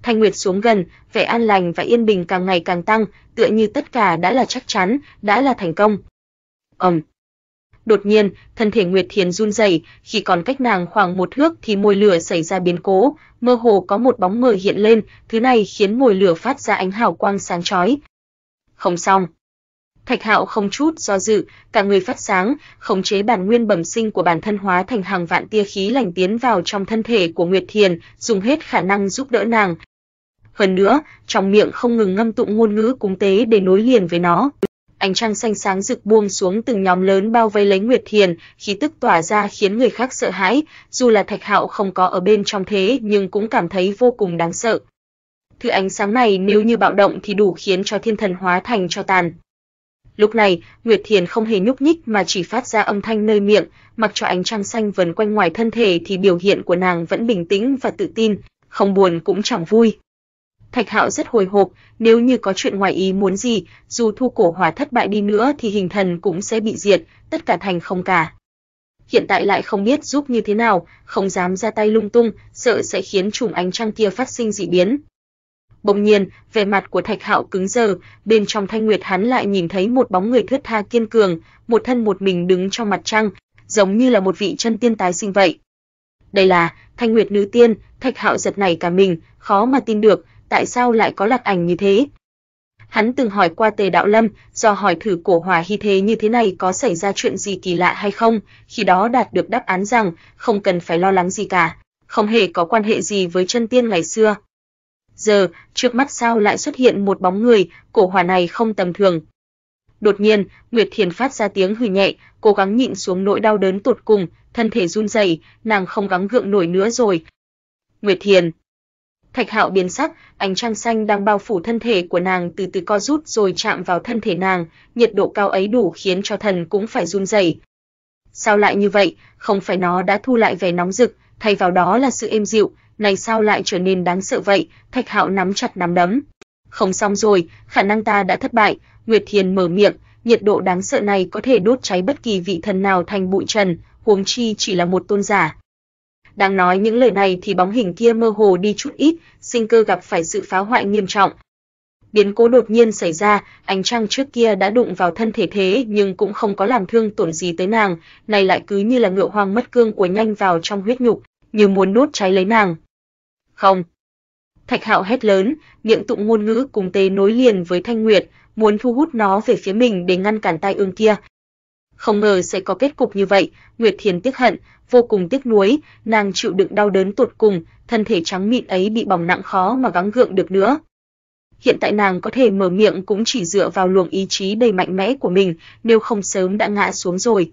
Thanh Nguyệt xuống gần, vẻ an lành và yên bình càng ngày càng tăng, tựa như tất cả đã là chắc chắn, đã là thành công. Ầm. Đột nhiên, thân thể Nguyệt Thiền run rẩy, khi còn cách nàng khoảng một thước thì mồi lửa xảy ra biến cố, mơ hồ có một bóng mờ hiện lên, thứ này khiến mồi lửa phát ra ánh hào quang sáng chói, không xong. Thạch Hạo không chút do dự, cả người phát sáng, khống chế bản nguyên bẩm sinh của bản thân hóa thành hàng vạn tia khí lành tiến vào trong thân thể của Nguyệt Thiền, dùng hết khả năng giúp đỡ nàng. Hơn nữa, trong miệng không ngừng ngâm tụng ngôn ngữ cúng tế để nối liền với nó. Ánh trăng xanh sáng rực buông xuống từng nhóm lớn bao vây lấy Nguyệt Thiền, khí tức tỏa ra khiến người khác sợ hãi, dù là Thạch Hạo không có ở bên trong thế nhưng cũng cảm thấy vô cùng đáng sợ thứ ánh sáng này nếu như bạo động thì đủ khiến cho thiên thần hóa thành cho tàn. Lúc này, Nguyệt Thiền không hề nhúc nhích mà chỉ phát ra âm thanh nơi miệng, mặc cho ánh trăng xanh vần quanh ngoài thân thể thì biểu hiện của nàng vẫn bình tĩnh và tự tin, không buồn cũng chẳng vui. Thạch Hạo rất hồi hộp, nếu như có chuyện ngoài ý muốn gì, dù thu cổ hỏa thất bại đi nữa thì hình thần cũng sẽ bị diệt, tất cả thành không cả. Hiện tại lại không biết giúp như thế nào, không dám ra tay lung tung, sợ sẽ khiến chùm ánh trăng kia phát sinh dị biến, Bỗng nhiên, vẻ mặt của Thạch Hạo cứng đờ, bên trong Thanh Nguyệt hắn lại nhìn thấy một bóng người thướt tha kiên cường, một thân một mình đứng trong mặt trăng, giống như là một vị chân tiên tái sinh vậy. Đây là Thanh Nguyệt nữ tiên, Thạch Hạo giật nảy cả mình, khó mà tin được, tại sao lại có lạc ảnh như thế? Hắn từng hỏi qua Tề Đạo Lâm, do hỏi thử cổ hòa hy thế như thế này có xảy ra chuyện gì kỳ lạ hay không, khi đó đạt được đáp án rằng không cần phải lo lắng gì cả, không hề có quan hệ gì với chân tiên ngày xưa, Giờ, trước mắt sao lại xuất hiện một bóng người, cổ hỏa này không tầm thường. Đột nhiên, Nguyệt Thiền phát ra tiếng hừ nhẹ, cố gắng nhịn xuống nỗi đau đớn tột cùng, thân thể run rẩy, nàng không gắng gượng nổi nữa rồi. Nguyệt Thiền. Thạch Hạo biến sắc, ánh trăng xanh đang bao phủ thân thể của nàng từ từ co rút rồi chạm vào thân thể nàng, nhiệt độ cao ấy đủ khiến cho thần cũng phải run rẩy. Sao lại như vậy, không phải nó đã thu lại vẻ nóng rực, thay vào đó là sự êm dịu, này sao lại trở nên đáng sợ vậy? Thạch Hạo nắm chặt nắm đấm. Không xong rồi, khả năng ta đã thất bại, Nguyệt Thiền mở miệng, nhiệt độ đáng sợ này có thể đốt cháy bất kỳ vị thần nào thành bụi trần, huống chi chỉ là một tôn giả. Đang nói những lời này thì bóng hình kia mơ hồ đi chút ít, sinh cơ gặp phải sự phá hoại nghiêm trọng. Biến cố đột nhiên xảy ra, ánh trăng trước kia đã đụng vào thân thể thế nhưng cũng không có làm thương tổn gì tới nàng, này lại cứ như là ngựa hoang mất cương của nhanh vào trong huyết nhục, như muốn nuốt cháy lấy nàng. Không. Thạch Hạo hét lớn, miệng tụng ngôn ngữ cùng tê nối liền với Thanh Nguyệt, muốn thu hút nó về phía mình để ngăn cản tai ương kia. Không ngờ sẽ có kết cục như vậy, Nguyệt Thiền tiếc hận, vô cùng tiếc nuối, nàng chịu đựng đau đớn tột cùng, thân thể trắng mịn ấy bị bỏng nặng khó mà gắng gượng được nữa. Hiện tại nàng có thể mở miệng cũng chỉ dựa vào luồng ý chí đầy mạnh mẽ của mình, nếu không sớm đã ngã xuống rồi.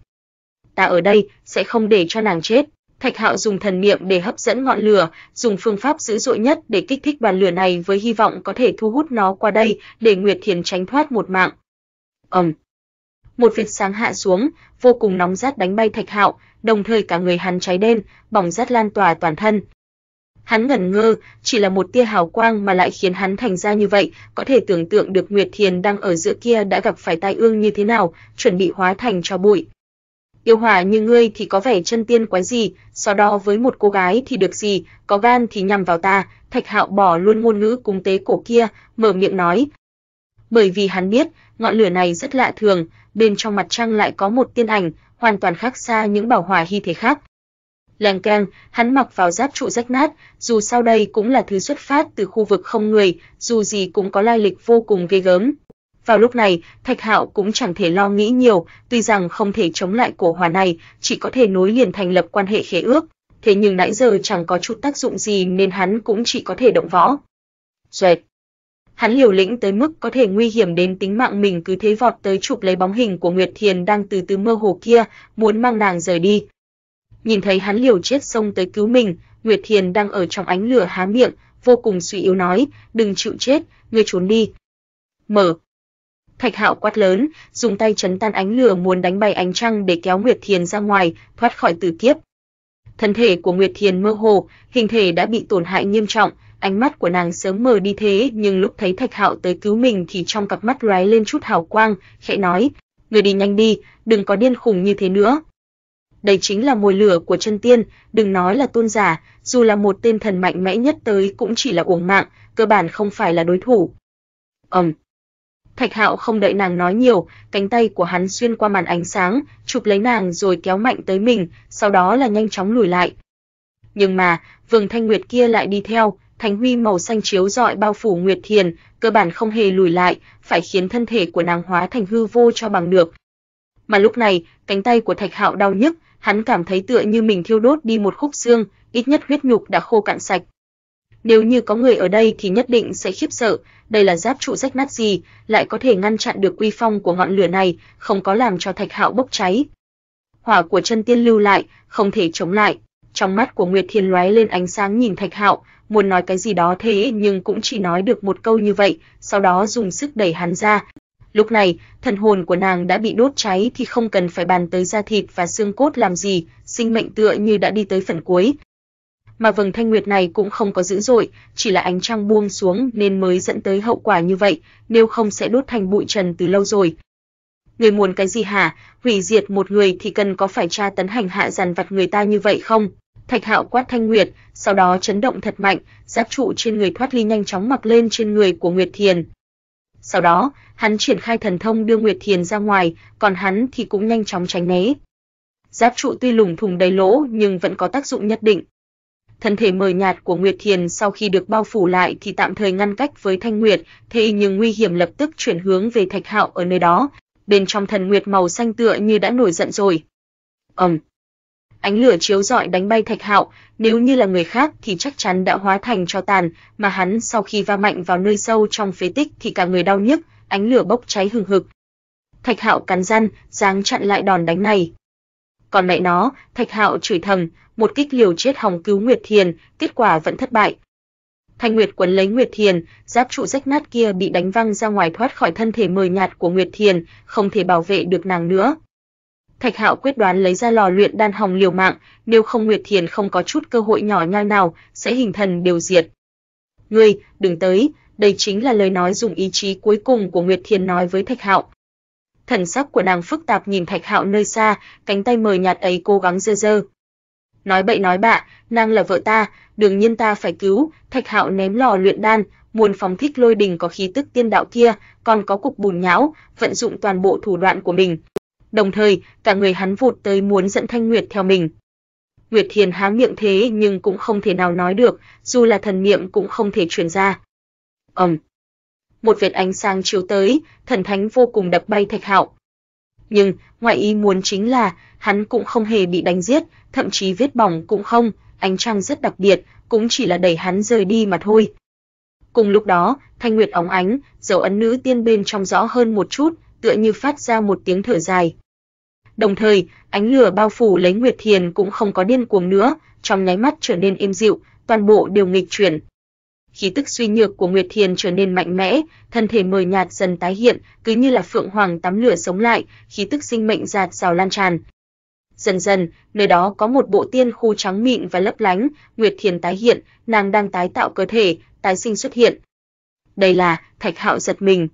Ta ở đây sẽ không để cho nàng chết. Thạch Hạo dùng thần niệm để hấp dẫn ngọn lửa, dùng phương pháp dữ dội nhất để kích thích bàn lửa này với hy vọng có thể thu hút nó qua đây để Nguyệt Thiền tránh thoát một mạng. Ầm. Một vệt sáng hạ xuống, vô cùng nóng rát đánh bay Thạch Hạo, đồng thời cả người hắn cháy đen, bỏng rát lan tỏa toàn thân. Hắn ngẩn ngơ, chỉ là một tia hào quang mà lại khiến hắn thành ra như vậy, có thể tưởng tượng được Nguyệt Thiền đang ở giữa kia đã gặp phải tai ương như thế nào, chuẩn bị hóa thành cho bụi. Yêu hòa như ngươi thì có vẻ chân tiên quái gì, so đo với một cô gái thì được gì, có gan thì nhằm vào ta, Thạch Hạo bỏ luôn ngôn ngữ cung tế cổ kia, mở miệng nói. Bởi vì hắn biết, ngọn lửa này rất lạ thường, bên trong mặt trăng lại có một tiên ảnh, hoàn toàn khác xa những bảo hòa hy thế khác. Làng keng, hắn mặc vào giáp trụ rách nát, dù sau đây cũng là thứ xuất phát từ khu vực không người, dù gì cũng có lai lịch vô cùng ghê gớm. Vào lúc này, Thạch Hạo cũng chẳng thể lo nghĩ nhiều, tuy rằng không thể chống lại cổ hỏa này, chỉ có thể nối liền thành lập quan hệ khế ước, thế nhưng nãy giờ chẳng có chút tác dụng gì nên hắn cũng chỉ có thể động võ. Duệt. Hắn liều lĩnh tới mức có thể nguy hiểm đến tính mạng mình cứ thế vọt tới chụp lấy bóng hình của Nguyệt Thiền đang từ từ mơ hồ kia, muốn mang nàng rời đi. Nhìn thấy hắn liều chết xông tới cứu mình, Nguyệt Thiền đang ở trong ánh lửa há miệng, vô cùng suy yếu nói, đừng chịu chết, ngươi trốn đi. Mở. Thạch Hạo quát lớn, dùng tay chấn tan ánh lửa muốn đánh bay ánh trăng để kéo Nguyệt Thiền ra ngoài, thoát khỏi tử kiếp. Thân thể của Nguyệt Thiền mơ hồ, hình thể đã bị tổn hại nghiêm trọng, ánh mắt của nàng sớm mờ đi thế, nhưng lúc thấy Thạch Hạo tới cứu mình thì trong cặp mắt lóe lên chút hào quang, khẽ nói: "Người đi nhanh đi, đừng có điên khùng như thế nữa." Đây chính là mồi lửa của chân tiên, đừng nói là tôn giả, dù là một tên thần mạnh mẽ nhất tới cũng chỉ là uổng mạng, cơ bản không phải là đối thủ. Ầm, um, Thạch Hạo không đợi nàng nói nhiều, cánh tay của hắn xuyên qua màn ánh sáng, chụp lấy nàng rồi kéo mạnh tới mình, sau đó là nhanh chóng lùi lại. Nhưng mà, Vương Thanh Nguyệt kia lại đi theo, thánh huy màu xanh chiếu rọi bao phủ Nguyệt Thiền, cơ bản không hề lùi lại, phải khiến thân thể của nàng hóa thành hư vô cho bằng được. Mà lúc này, cánh tay của Thạch Hạo đau nhức, hắn cảm thấy tựa như mình thiêu đốt đi một khúc xương, ít nhất huyết nhục đã khô cạn sạch, nếu như có người ở đây thì nhất định sẽ khiếp sợ, đây là giáp trụ rách nát gì, lại có thể ngăn chặn được uy phong của ngọn lửa này, không có làm cho Thạch Hạo bốc cháy. Hỏa của chân tiên lưu lại, không thể chống lại. Trong mắt của Nguyệt Thiên lóe lên ánh sáng nhìn Thạch Hạo, muốn nói cái gì đó thế nhưng cũng chỉ nói được một câu như vậy, sau đó dùng sức đẩy hắn ra. Lúc này, thần hồn của nàng đã bị đốt cháy thì không cần phải bàn tới da thịt và xương cốt làm gì, sinh mệnh tựa như đã đi tới phần cuối, mà vầng thanh nguyệt này cũng không có dữ dội, chỉ là ánh trăng buông xuống nên mới dẫn tới hậu quả như vậy, nếu không sẽ đốt thành bụi trần từ lâu rồi. Người muốn cái gì hả? Hủy diệt một người thì cần có phải tra tấn hành hạ dàn vặt người ta như vậy không? Thạch Hạo quát Thanh Nguyệt, sau đó chấn động thật mạnh, giáp trụ trên người thoát ly nhanh chóng mặc lên trên người của Nguyệt Thiền. Sau đó, hắn triển khai thần thông đưa Nguyệt Thiền ra ngoài, còn hắn thì cũng nhanh chóng tránh né. Giáp trụ tuy lủng thủng đầy lỗ nhưng vẫn có tác dụng nhất định, thân thể mờ nhạt của Nguyệt Thiền sau khi được bao phủ lại thì tạm thời ngăn cách với Thanh Nguyệt, thế nhưng nguy hiểm lập tức chuyển hướng về Thạch Hạo ở nơi đó. Bên trong thần nguyệt màu xanh tựa như đã nổi giận rồi. Ầm. Ánh lửa chiếu rọi đánh bay Thạch Hạo, nếu như là người khác thì chắc chắn đã hóa thành tro tàn, mà hắn sau khi va mạnh vào nơi sâu trong phế tích thì cả người đau nhức, ánh lửa bốc cháy hừng hực. Thạch Hạo cắn răng, giáng chặn lại đòn đánh này. Còn mẹ nó, Thạch Hạo chửi thầm, một kích liều chết hòng cứu Nguyệt Thiền, kết quả vẫn thất bại. Thanh Nguyệt quấn lấy Nguyệt Thiền, giáp trụ rách nát kia bị đánh văng ra ngoài thoát khỏi thân thể mờ nhạt của Nguyệt Thiền, không thể bảo vệ được nàng nữa. Thạch Hạo quyết đoán lấy ra lò luyện đan hồng liều mạng, nếu không Nguyệt Thiền không có chút cơ hội nhỏ nhoi nào, sẽ hình thần đều diệt. "Ngươi, đừng tới." Đây chính là lời nói dùng ý chí cuối cùng của Nguyệt Thiền nói với Thạch Hạo thần sắc của nàng phức tạp nhìn Thạch Hạo nơi xa, cánh tay mờ nhạt ấy cố gắng giơ giơ. Nói bậy nói bạ, nàng là vợ ta, đương nhiên ta phải cứu, Thạch Hạo ném lò luyện đan, muốn phóng thích lôi đình có khí tức tiên đạo kia, còn có cục bùn nhão, vận dụng toàn bộ thủ đoạn của mình. Đồng thời, cả người hắn vụt tới muốn dẫn Thanh Nguyệt theo mình. Nguyệt Thiền há miệng thế nhưng cũng không thể nào nói được, dù là thần niệm cũng không thể truyền ra. Ầm. Um một vệt ánh sáng chiếu tới, thần thánh vô cùng đập bay Thạch Hạo. Nhưng, ngoại ý muốn chính là, hắn cũng không hề bị đánh giết, thậm chí vết bỏng cũng không, ánh trăng rất đặc biệt, cũng chỉ là đẩy hắn rời đi mà thôi. Cùng lúc đó, thanh nguyệt óng ánh, dấu ấn nữ tiên bên trong rõ hơn một chút, tựa như phát ra một tiếng thở dài. Đồng thời, ánh lửa bao phủ lấy Nguyệt Thiền cũng không có điên cuồng nữa, trong nháy mắt trở nên êm dịu, toàn bộ đều nghịch chuyển khí tức suy nhược của Nguyệt Thiền trở nên mạnh mẽ, thân thể mờ nhạt dần tái hiện, cứ như là phượng hoàng tắm lửa sống lại, khí tức sinh mệnh dạt dào lan tràn. Dần dần, nơi đó có một bộ tiên khu trắng mịn và lấp lánh, Nguyệt Thiền tái hiện, nàng đang tái tạo cơ thể, tái sinh xuất hiện. Đây là Thạch Hạo giật mình.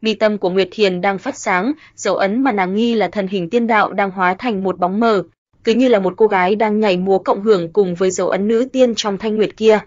Mi tâm của Nguyệt Thiền đang phát sáng, dấu ấn mà nàng nghi là thần hình tiên đạo đang hóa thành một bóng mờ, cứ như là một cô gái đang nhảy múa cộng hưởng cùng với dấu ấn nữ tiên trong thanh nguyệt kia.